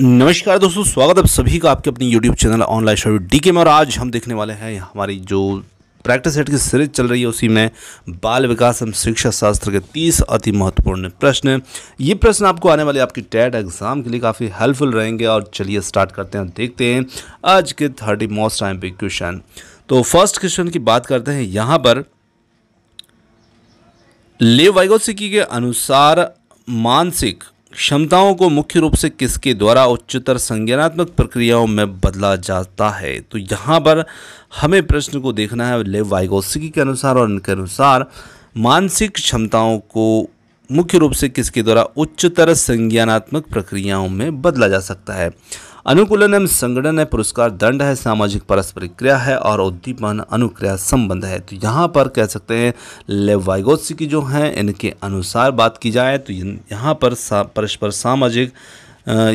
नमस्कार दोस्तों स्वागत है सभी का आपके अपने YouTube channel online show D K में और आज हम देखने वाले हैं हमारी जो प्रैक्टिस सेट की सीरीज चल रही है उसी में बाल विकास एवं शिक्षा शास्त्र के 30 अति महत्वपूर्ण प्रश्न ये प्रश्न आपको आने वाले आपकी टेट एग्ज़ाम के लिए काफ़ी हेल्पफुल रहेंगे और चलिए स्टार्ट करते हैं देखते हैं आज के थर्टी मोस्ट टाइम पे क्वेश्चन तो फर्स्ट क्वेश्चन की बात करते हैं यहाँ पर लेव वाइगोसिकी के अनुसार मानसिक क्षमताओं को मुख्य रूप से किसके द्वारा उच्चतर संज्ञानात्मक प्रक्रियाओं में बदला जाता है तो यहाँ पर हमें प्रश्न को देखना है लेव वाइगोसिकी के अनुसार और इनके अनुसार मानसिक क्षमताओं को मुख्य रूप से किसके द्वारा उच्चतर संज्ञानात्मक प्रक्रियाओं में बदला जा सकता है अनुकूलन एवं संगठन है पुरस्कार दंड है सामाजिक परस्पर क्रिया है और उद्दीपन अनुक्रिया संबंध है तो यहाँ पर कह सकते हैं लेवाइगोस की जो हैं इनके अनुसार बात की जाए तो यहाँ पर सा, परस्पर सामाजिक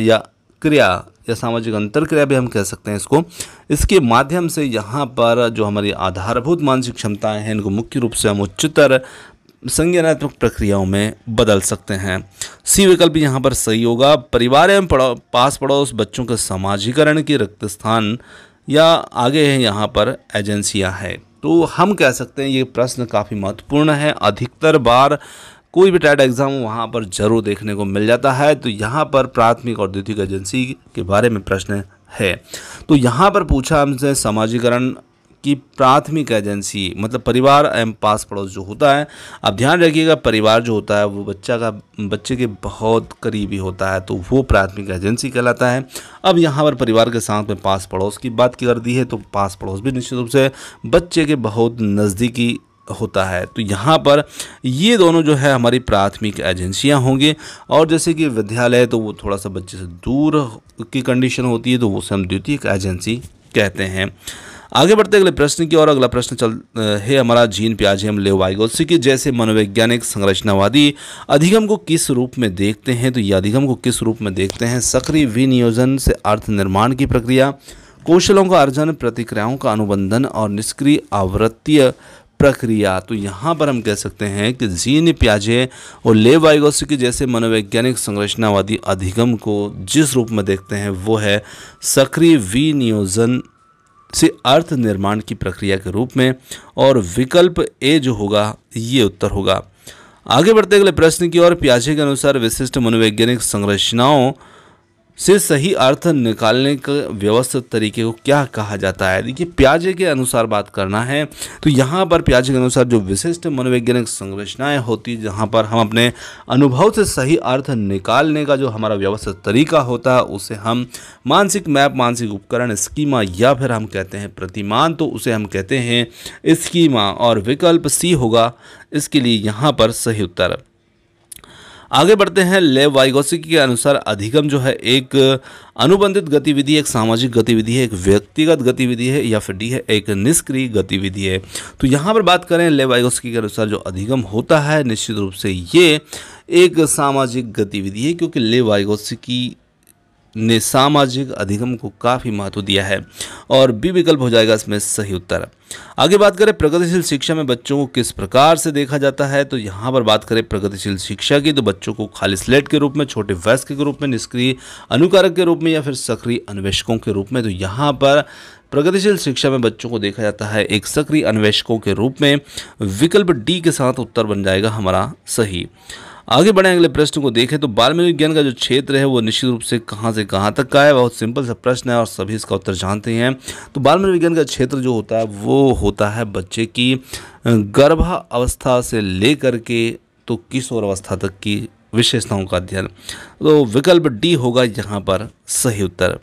या क्रिया या सामाजिक अंतर क्रिया भी हम कह सकते हैं इसको इसके माध्यम से यहाँ पर जो हमारी आधारभूत मानसिक क्षमताएं हैं इनको मुख्य रूप से हम उच्चतर संज्ञानात्मक प्रक्रियाओं में बदल सकते हैं सी विकल्प यहाँ पर सही होगा परिवार एवं पड़ो, पास पड़ोस बच्चों के समाजीकरण के रक्त स्थान या आगे है यहाँ पर एजेंसियाँ हैं तो हम कह सकते हैं ये प्रश्न काफ़ी महत्वपूर्ण है अधिकतर बार कोई भी टैट एग्ज़ाम वहाँ पर जरूर देखने को मिल जाता है तो यहाँ पर प्राथमिक और द्वितीय एजेंसी के बारे में प्रश्न है तो यहाँ पर पूछा हमसे समाजीकरण की प्राथमिक एजेंसी मतलब परिवार एम पास पड़ोस जो होता है अब ध्यान रखिएगा परिवार जो होता है वो बच्चा का बच्चे के बहुत करीबी होता है तो वो प्राथमिक एजेंसी कहलाता है अब यहाँ पर परिवार के साथ में पास पड़ोस की बात कर दी है तो पास पड़ोस भी निश्चित रूप से बच्चे के बहुत नज़दीकी होता है तो यहाँ पर ये दोनों जो है हमारी प्राथमिक एजेंसियाँ होंगी और जैसे कि विद्यालय तो वो थोड़ा सा बच्चे से दूर की कंडीशन होती है तो वो हम द्वितीय एजेंसी कहते हैं आगे बढ़ते अगले प्रश्न की और अगला प्रश्न चल है हमारा जीन पियाजेम लेवाइगोसी के जैसे मनोवैज्ञानिक संरचनावादी अधिगम को किस रूप में देखते हैं तो यह अधिगम को किस रूप में देखते हैं सक्रिय विनियोजन से अर्थ निर्माण की प्रक्रिया कौशलों का अर्जन प्रतिक्रियाओं का अनुबंधन और निष्क्रिय आवृत्तीय प्रक्रिया तो यहाँ पर हम कह सकते हैं कि जीन प्याजे और ले वाइगोसिकी जैसे मनोवैज्ञानिक संरचनावादी अधिगम को जिस रूप में देखते हैं वो है सक्रिय विनियोजन से अर्थ निर्माण की प्रक्रिया के रूप में और विकल्प ए जो होगा ये उत्तर होगा आगे बढ़ते अगले प्रश्न की ओर प्याजे के अनुसार विशिष्ट मनोवैज्ञानिक संरचनाओं से सही अर्थ निकालने का व्यवस्थित तरीके को क्या कहा जाता है देखिए प्याजे के अनुसार बात करना है तो यहाँ पर प्याजे के अनुसार जो विशिष्ट मनोवैज्ञानिक संरचनाएं होती जहाँ पर हम अपने अनुभव से सही अर्थ निकालने का जो हमारा व्यवस्थित तरीका होता है उसे हम मानसिक मैप मानसिक उपकरण स्कीमा या फिर हम कहते हैं प्रतिमान तो उसे हम कहते हैं स्कीमा और विकल्प सी होगा इसके लिए यहाँ पर सही उत्तर आगे बढ़ते हैं लेव वाइगोसिकी के अनुसार अधिगम जो है एक अनुबंधित गतिविधि एक सामाजिक गतिविधि है एक व्यक्तिगत गतिविधि है या फिर डी है एक निष्क्रिय गतिविधि है तो यहाँ पर बात करें लेव वाइगोसिकी के अनुसार जो अधिगम होता है निश्चित रूप से ये एक सामाजिक गतिविधि है क्योंकि ले वाइगोसिकी ने सामाजिक अधिगम को काफ़ी महत्व दिया है और बी विकल्प हो जाएगा इसमें सही उत्तर आगे बात करें प्रगतिशील शिक्षा में बच्चों को किस प्रकार से देखा जाता है तो यहाँ पर बात करें प्रगतिशील शिक्षा की तो बच्चों को खाली स्लेट के रूप में छोटे वयस्क के रूप में निष्क्रिय अनुकारक के रूप में या फिर सक्रिय अन्वेषकों के रूप में तो यहाँ पर प्रगतिशील शिक्षा में बच्चों को देखा जाता है एक सक्रिय अन्वेषकों के रूप में विकल्प डी के साथ उत्तर बन जाएगा हमारा सही आगे बढ़े अगले प्रश्न को देखें तो बाल विज्ञान का जो क्षेत्र है वो निश्चित रूप से कहाँ से कहाँ तक का है बहुत सिंपल सा प्रश्न है और सभी इसका उत्तर जानते हैं तो बाल विज्ञान का क्षेत्र जो होता है वो होता है बच्चे की गर्भा अवस्था से लेकर के तो किशोर अवस्था तक की विशेषताओं का अध्ययन तो विकल्प डी होगा यहाँ पर सही उत्तर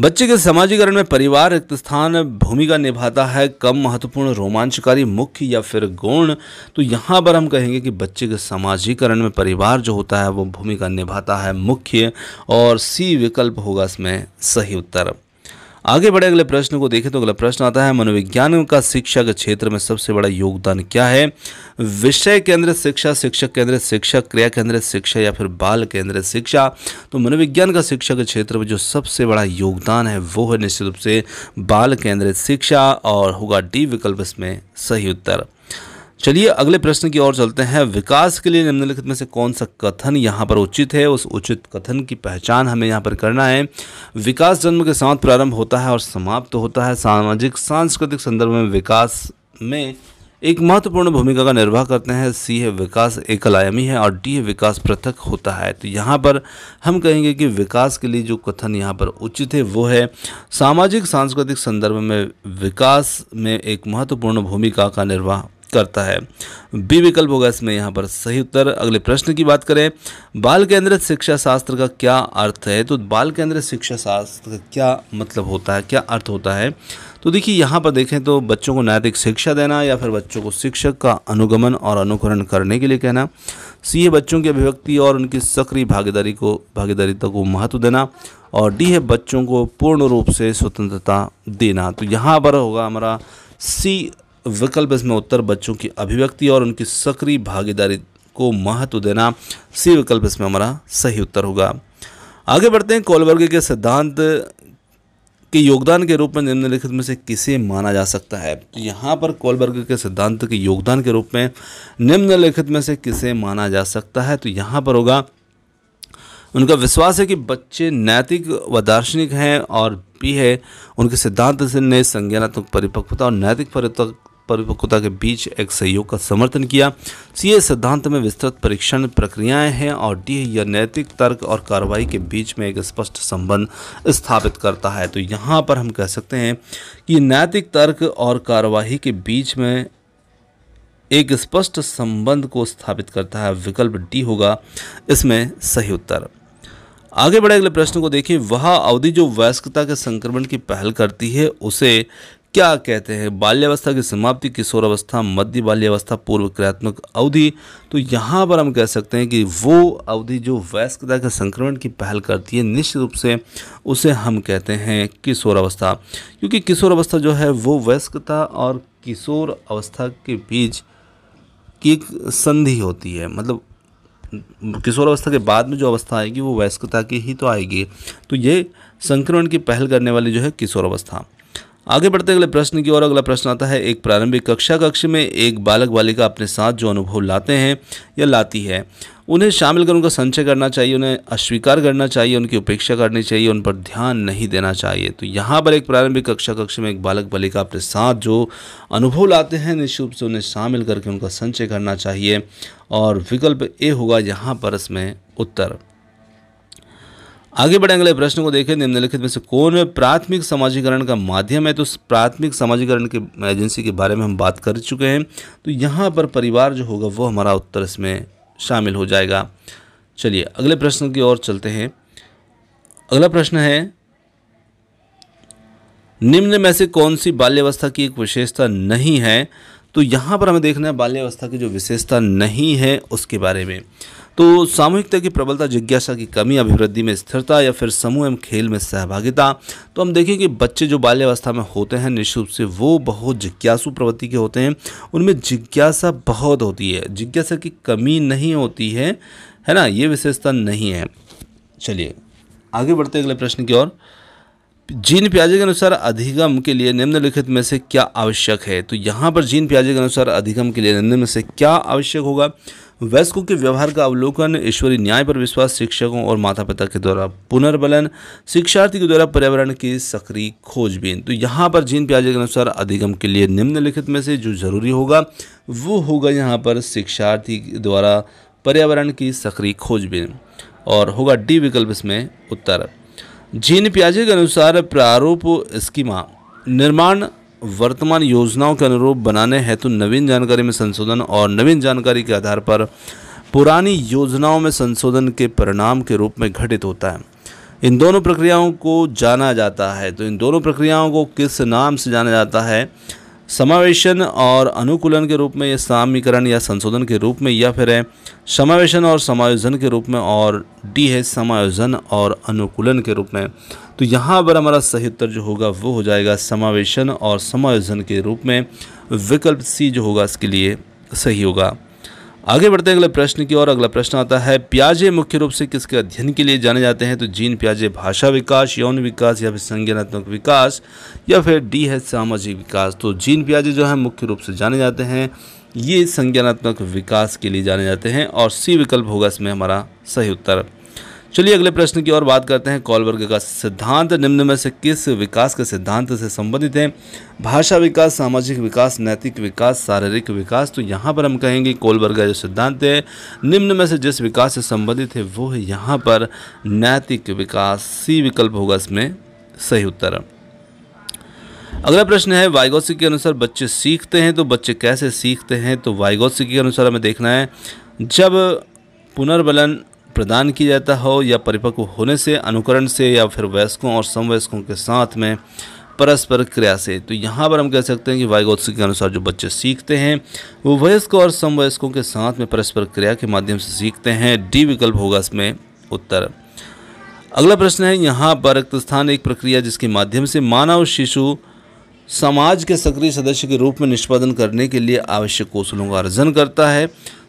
बच्चे के समाजीकरण में परिवार एक स्थान भूमिका निभाता है कम महत्वपूर्ण रोमांचकारी मुख्य या फिर गौण तो यहाँ पर हम कहेंगे कि बच्चे के समाजीकरण में परिवार जो होता है वो भूमिका निभाता है मुख्य और सी विकल्प होगा इसमें सही उत्तर आगे बढ़े अगले प्रश्न को देखें तो अगला प्रश्न आता है मनोविज्ञान का शिक्षा के क्षेत्र में सबसे बड़ा योगदान क्या है विषय केंद्रित शिक्षा शिक्षक केंद्रित शिक्षा क्रिया केंद्रित शिक्षा या फिर बाल केंद्रित शिक्षा तो मनोविज्ञान का शिक्षा के क्षेत्र में जो सबसे बड़ा योगदान है वो है निश्चित रूप से बाल केंद्रित शिक्षा और होगा डी विकल्प इसमें सही उत्तर चलिए अगले प्रश्न की ओर चलते हैं विकास के लिए निम्नलिखित में से कौन सा कथन यहाँ पर उचित है उस उचित कथन की पहचान हमें यहाँ पर करना है विकास जन्म के साथ प्रारंभ होता है और समाप्त तो होता है सामाजिक सांस्कृतिक संदर्भ में विकास में एक महत्वपूर्ण भूमिका का निर्वाह करते हैं सी है विकास एकलायमी है और डी है विकास पृथक होता है तो यहाँ पर हम कहेंगे कि विकास के लिए जो कथन यहाँ पर उचित है वो है सामाजिक सांस्कृतिक संदर्भ में विकास में एक महत्वपूर्ण भूमिका का निर्वाह करता है बी विकल्प होगा इसमें यहाँ पर सही उत्तर अगले प्रश्न की बात करें बाल केंद्रित शिक्षा शास्त्र का क्या अर्थ है तो बाल केंद्रित शिक्षा शास्त्र का क्या मतलब होता है क्या अर्थ होता है तो देखिए यहाँ पर देखें तो बच्चों को नैतिक शिक्षा देना या फिर बच्चों को शिक्षक का अनुगमन और अनुकरण करने के लिए कहना सी है बच्चों की अभिव्यक्ति और उनकी सक्रिय भागीदारी को भागीदारिता को महत्व देना और डी है बच्चों को पूर्ण रूप से स्वतंत्रता देना तो यहाँ पर होगा हमारा सी विकल्प इसमें उत्तर बच्चों की अभिव्यक्ति और उनकी सक्रिय भागीदारी को महत्व देना सी विकल्प इसमें हमारा सही उत्तर होगा आगे बढ़ते हैं कोलबर्ग के सिद्धांत के योगदान के रूप में निम्नलिखित में से किसे माना जा सकता है तो यहाँ पर कोलबर्ग के सिद्धांत के योगदान के रूप में निम्नलिखित में से किसे माना जा सकता है तो यहाँ पर होगा उनका विश्वास है कि बच्चे नैतिक व दार्शनिक हैं और भी है उनके सिद्धांत से ने संज्ञानात्मक परिपक्वता और नैतिक परिपक्व परिपक्वता के बीच एक सहयोग का समर्थन किया सीए सिद्धांत में विस्तृत परीक्षण प्रक्रियाएं हैं और डी यह नैतिक तर्क और कार्रवाई के बीच में एक स्पष्ट संबंध स्थापित करता है तो यहाँ पर हम कह सकते हैं कि नैतिक तर्क और कार्रवाई के बीच में एक स्पष्ट संबंध को स्थापित करता है विकल्प डी होगा इसमें सही उत्तर आगे बढ़े अगले प्रश्न को देखिए वह अवधि जो वयस्कता के संक्रमण की पहल करती है उसे क्या कहते हैं बाल्यावस्था की समाप्ति किशोरावस्था मध्य बाल्यावस्था पूर्व क्रियात्मक अवधि तो यहाँ पर हम कह सकते हैं कि वो अवधि जो वयस्कता के संक्रमण की पहल करती है निश्चित रूप से उसे हम कहते हैं किशोरावस्था क्योंकि किशोरावस्था जो है वो वयस्कता और किशोर अवस्था के बीच की एक संधि होती है मतलब किशोर अवस्था के बाद में जो अवस्था आएगी वो वयस्कता की ही तो आएगी तो ये संक्रमण की पहल करने वाली जो है किशोर अवस्था आगे बढ़ते अगले प्रश्न की ओर अगला प्रश्न आता है एक प्रारंभिक कक्षा कक्ष में एक बालक बालिका अपने साथ जो अनुभव लाते हैं या लाती है उन्हें शामिल कर उनका संचय करना चाहिए उन्हें अस्वीकार करना चाहिए उनकी उपेक्षा करनी चाहिए उन पर ध्यान नहीं देना चाहिए तो यहाँ पर एक प्रारंभिक कक्षा कक्ष में एक बालक बालिका अपने साथ जो अनुभव लाते हैं निश्चित रूप से उन्हें शामिल करके उनका संचय करना चाहिए और विकल्प ए होगा यहाँ पर इसमें उत्तर आगे बढ़ेंगे अगले प्रश्न को देखें निम्नलिखित में से कौन प्राथमिक समाजीकरण का माध्यम है तो प्राथमिक समाजीकरण के एजेंसी के बारे में हम बात कर चुके हैं तो यहाँ पर परिवार जो होगा वो हमारा उत्तर इसमें शामिल हो जाएगा चलिए अगले प्रश्न की ओर चलते हैं अगला प्रश्न है निम्न में से कौन सी बाल्यावस्था की एक विशेषता नहीं है तो यहाँ पर हमें देखना है बाल्यावस्था की जो विशेषता नहीं है उसके बारे में तो सामूहिकता की प्रबलता जिज्ञासा की कमी अभिवृद्धि में स्थिरता या फिर समूह एवं खेल में सहभागिता तो हम देखें कि बच्चे जो बाल्यावस्था में होते हैं निश्चित रूप से वो बहुत जिज्ञासु प्रवृत्ति के होते हैं उनमें जिज्ञासा बहुत होती है जिज्ञासा की कमी नहीं होती है है ना ये विशेषता नहीं है चलिए आगे बढ़ते अगले प्रश्न की ओर जीन प्याजे के अनुसार अधिगम के लिए निम्नलिखित में से क्या आवश्यक है तो यहाँ पर जीन प्याजे के अनुसार अधिगम के लिए निम्न में से क्या आवश्यक होगा वयस्कों के व्यवहार का अवलोकन ईश्वरीय न्याय पर विश्वास शिक्षकों और माता पिता के द्वारा पुनर्बलन शिक्षार्थी के द्वारा पर्यावरण की सक्रिय खोजबीन तो यहाँ पर जीन प्याजे के अनुसार अधिगम के लिए निम्नलिखित में से जो जरूरी होगा वो होगा यहाँ पर शिक्षार्थी द्वारा पर्यावरण की सक्रिय खोजबीन और होगा डी विकल्प इसमें उत्तर जीन प्याजे के अनुसार प्रारूप स्कीमा निर्माण वर्तमान योजनाओं के अनुरूप बनाने हेतु नवीन जानकारी में संशोधन और नवीन जानकारी के आधार पर पुरानी योजनाओं में संशोधन के परिणाम के रूप में घटित होता है इन दोनों प्रक्रियाओं को जाना जाता है तो इन दोनों प्रक्रियाओं को किस नाम से जाना जाता है समावेशन और अनुकूलन के रूप में या सामीकरण या संशोधन के रूप में या फिर है समावेशन और समायोजन के रूप में और डी है समायोजन और अनुकूलन के रूप में तो यहाँ पर हमारा सही उत्तर जो होगा वो हो जाएगा समावेशन और समायोजन के रूप में विकल्प सी जो होगा इसके लिए सही होगा आगे बढ़ते हैं अगले प्रश्न की ओर अगला प्रश्न आता है प्याजे मुख्य रूप से किसके अध्ययन के लिए जाने जाते हैं तो जीन प्याजे भाषा विकास यौन विकास या फिर संज्ञानात्मक विकास या फिर डी है सामाजिक विकास तो जीन प्याजे जो है मुख्य रूप से जाने जाते हैं ये संज्ञानात्मक विकास के लिए जाने जाते हैं और सी विकल्प होगा इसमें हमारा सही उत्तर चलिए अगले प्रश्न की ओर बात करते हैं कॉल वर्ग का सिद्धांत निम्न में से किस विकास के सिद्धांत से संबंधित है भाषा विकास सामाजिक विकास नैतिक विकास शारीरिक विकास तो यहाँ पर हम कहेंगे कॉल वर्ग का जो सिद्धांत है निम्न में से जिस विकास से संबंधित है वो है यहाँ पर नैतिक विकास सी विकल्प होगा इसमें सही उत्तर अगला प्रश्न है वाइगोसी के अनुसार बच्चे सीखते हैं तो बच्चे कैसे सीखते हैं तो वाइगोसी के अनुसार हमें देखना है जब पुनर्बलन प्रदान किया जाता हो या परिपक्व होने से अनुकरण से या फिर वयस्कों और समवयस्कों के साथ में परस्पर क्रिया से तो यहाँ पर हम कह सकते हैं कि वायगोत्सव के अनुसार जो बच्चे सीखते हैं वो वयस्क और समवयस्कों के साथ में परस्पर क्रिया के माध्यम से सीखते हैं डी विकल्प होगा इसमें उत्तर अगला प्रश्न है यहाँ पर रक्तस्थान एक प्रक्रिया जिसके माध्यम से मानव शिशु समाज के सक्रिय सदस्य के रूप में निष्पादन करने के लिए आवश्यक कौशलों का अर्जन करता है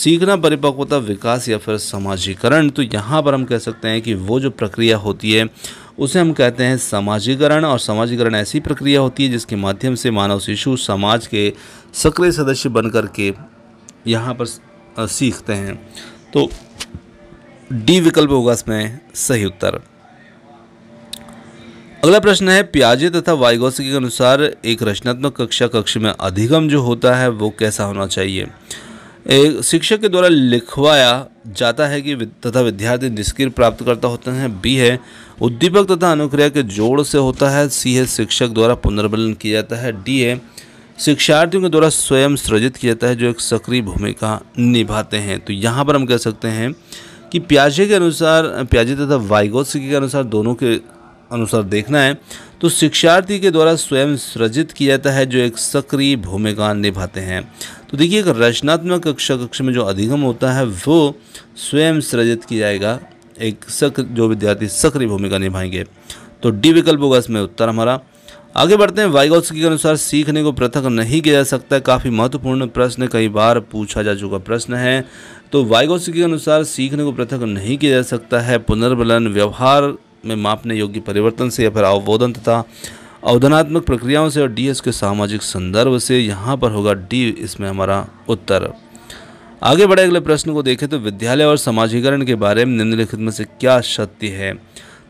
सीखना परिपक्वता विकास या फिर समाजीकरण तो यहाँ पर हम कह सकते हैं कि वो जो प्रक्रिया होती है उसे हम कहते हैं समाजीकरण और समाजीकरण ऐसी प्रक्रिया होती है जिसके माध्यम से मानव शिशु समाज के सक्रिय सदस्य बन कर के यहाँ पर सीखते हैं तो डी विकल्प होगा इसमें सही उत्तर अगला प्रश्न है प्याजे तथा वाइगोस्की के अनुसार एक रचनात्मक कक्षा कक्ष में अधिगम जो होता है वो कैसा होना चाहिए एक शिक्षक के द्वारा लिखवाया जाता है कि तथा विद्यार्थी निष्क्रिय प्राप्त करता होते हैं बी है उद्दीपक तथा अनुक्रिया के जोड़ से होता है सी है शिक्षक द्वारा पुनर्बलन किया जाता है डी है शिक्षार्थियों के द्वारा स्वयं सृजित किया जाता है जो एक सक्रिय भूमिका निभाते हैं तो यहाँ पर हम कह सकते हैं कि प्याजे के अनुसार प्याजे तथा वाइगोत्सिकी के अनुसार दोनों के अनुसार देखना है तो शिक्षार्थी के द्वारा स्वयं सृजित किया जाता है जो एक सक्रिय भूमिका निभाते हैं तो देखिए रचनात्मक कक्षा कक्ष में जो अधिगम होता है वो स्वयं सृजित किया जाएगा एक सक्र जो विद्यार्थी सक्रिय भूमिका निभाएंगे तो डी विकल्प होगा इसमें उत्तर हमारा आगे बढ़ते हैं वाइगोस्की के अनुसार सीखने को पृथक नहीं किया जा सकता काफ़ी महत्वपूर्ण प्रश्न कई बार पूछा जा चुका प्रश्न है तो वाइगोस्की के अनुसार सीखने को पृथक नहीं किया जा सकता है पुनर्बलन व्यवहार में मापने योग्य परिवर्तन से या फिर अवबोधन तथा अवधनात्मक प्रक्रियाओं से और डी के सामाजिक संदर्भ से यहाँ पर होगा डी इसमें हमारा उत्तर आगे बढ़े अगले प्रश्न को देखें तो विद्यालय और समाजीकरण के बारे में निम्नलिखित में से क्या सत्य है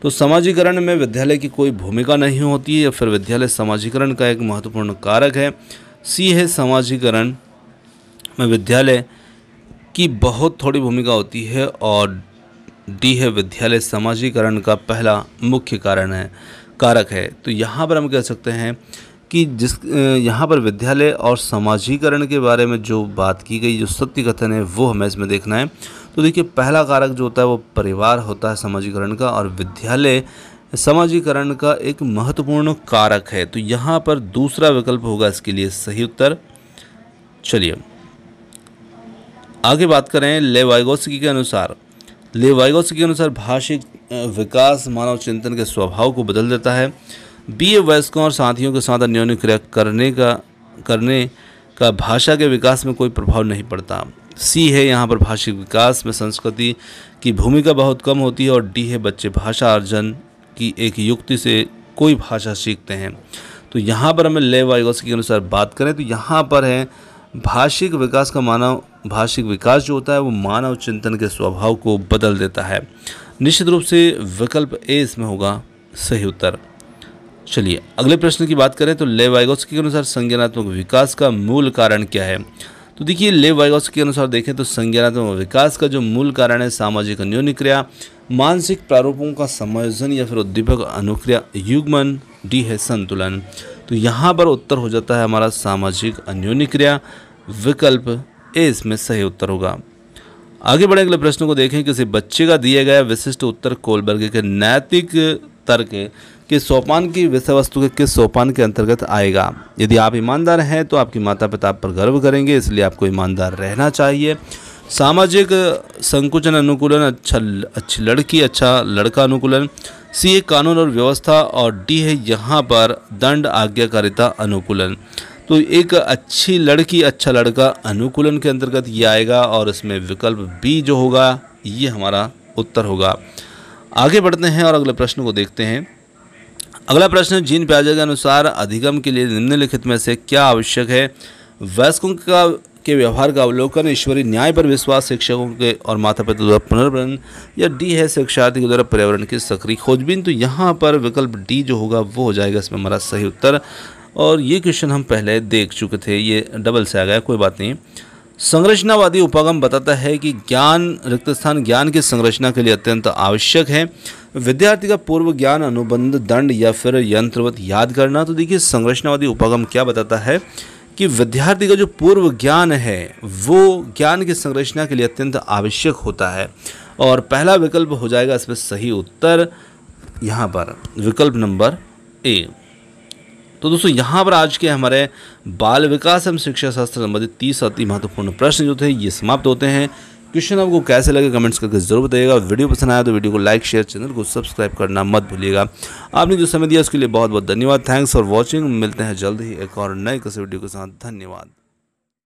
तो समाजीकरण में विद्यालय की कोई भूमिका नहीं होती है या फिर विद्यालय समाजीकरण का एक महत्वपूर्ण कारक है सी है समाजीकरण में विद्यालय की बहुत थोड़ी भूमिका होती है और डी है विद्यालय समाजीकरण का पहला मुख्य कारण है कारक है तो यहाँ पर हम कह सकते हैं कि जिस यहाँ पर विद्यालय और समाजीकरण के बारे में जो बात की गई जो सत्य कथन है वो हमें इसमें देखना है तो देखिए पहला कारक जो होता है वो परिवार होता है समाजीकरण का और विद्यालय समाजीकरण का एक महत्वपूर्ण कारक है तो यहाँ पर दूसरा विकल्प होगा इसके लिए सही उत्तर चलिए आगे बात करें लेवाइगोस्की के अनुसार लेवाइगोस्की के अनुसार भाषिक विकास मानव चिंतन के स्वभाव को बदल देता है बी ए वयस्कों और साथियों के साथ अन्योन्य क्रिया करने का करने का भाषा के विकास में कोई प्रभाव नहीं पड़ता सी है यहाँ पर भाषिक विकास में संस्कृति की भूमिका बहुत कम होती है और डी है बच्चे भाषा अर्जन की एक युक्ति से कोई भाषा सीखते हैं तो यहाँ पर हमें ले आयोगस के अनुसार बात करें तो यहाँ पर है भाषिक विकास का मानव भाषिक विकास जो होता है वो मानव चिंतन के स्वभाव को बदल देता है निश्चित रूप से विकल्प ए इसमें होगा सही उत्तर चलिए अगले प्रश्न की बात करें तो ले वाइगोस के अनुसार संज्ञानात्मक विकास का मूल कारण क्या है तो देखिए ले वाइगोस के अनुसार देखें तो संज्ञानात्मक विकास का जो मूल कारण है सामाजिक न्यूनिक्रिया क्रिया मानसिक प्रारूपों का समायोजन या फिर उद्दीपक अनुक्रिया युग्मन डी है संतुलन तो यहाँ पर उत्तर हो जाता है हमारा सामाजिक अन्योनिक्रिया क्रिया विकल्प ए इसमें सही उत्तर होगा आगे बढ़े अगले प्रश्न को देखें किसी बच्चे का दिया गया विशिष्ट उत्तर कोलबर्ग के नैतिक तर्क कि सोपान की विषय वस्तु के किस सोपान के अंतर्गत आएगा यदि आप ईमानदार हैं तो आपके माता पिता आप पर गर्व करेंगे इसलिए आपको ईमानदार रहना चाहिए सामाजिक संकुचन अनुकूलन अच्छा अच्छी लड़की अच्छा लड़का अनुकूलन सी ए कानून और व्यवस्था और डी है यहाँ पर दंड आज्ञाकारिता अनुकूलन तो एक अच्छी लड़की अच्छा लड़का अनुकूलन के अंतर्गत ये आएगा और इसमें विकल्प बी जो होगा ये हमारा उत्तर होगा आगे बढ़ते हैं और अगले प्रश्न को देखते हैं अगला प्रश्न जीन प्याजे के अनुसार अधिगम के लिए निम्नलिखित में से क्या आवश्यक है वयस्कों का के व्यवहार का अवलोकन ईश्वरीय न्याय पर विश्वास शिक्षकों के और माता पिता द्वारा पुनर्वरण या डी है शिक्षार्थी के द्वारा पर्यावरण की सक्रिय खोजबीन तो यहाँ पर विकल्प डी जो होगा वो हो जाएगा इसमें हमारा सही उत्तर और ये क्वेश्चन हम पहले देख चुके थे ये डबल से आ गया कोई बात नहीं संरचनावादी उपागम बताता है कि ज्ञान रिक्त स्थान ज्ञान की संरचना के लिए अत्यंत आवश्यक है विद्यार्थी का पूर्व ज्ञान अनुबंध दंड या फिर यंत्रवत याद करना तो देखिए संरचनावादी उपागम क्या बताता है कि विद्यार्थी का जो पूर्व ज्ञान है वो ज्ञान की संरचना के लिए अत्यंत आवश्यक होता है और पहला विकल्प हो जाएगा इसमें सही उत्तर यहाँ पर विकल्प नंबर ए तो दोस्तों यहाँ पर आज के हमारे बाल विकास एवं शिक्षा शास्त्र संबंधित तीस अति महत्वपूर्ण प्रश्न जो थे ये समाप्त होते हैं क्वेश्चन आपको कैसे लगे कमेंट्स करके जरूर बताइएगा वीडियो पसंद आया तो वीडियो को लाइक शेयर चैनल को सब्सक्राइब करना मत भूलिएगा आपने जो समय दिया उसके लिए बहुत बहुत धन्यवाद थैंक्स फॉर वॉचिंग मिलते हैं जल्द ही एक और नए किसी वीडियो के साथ धन्यवाद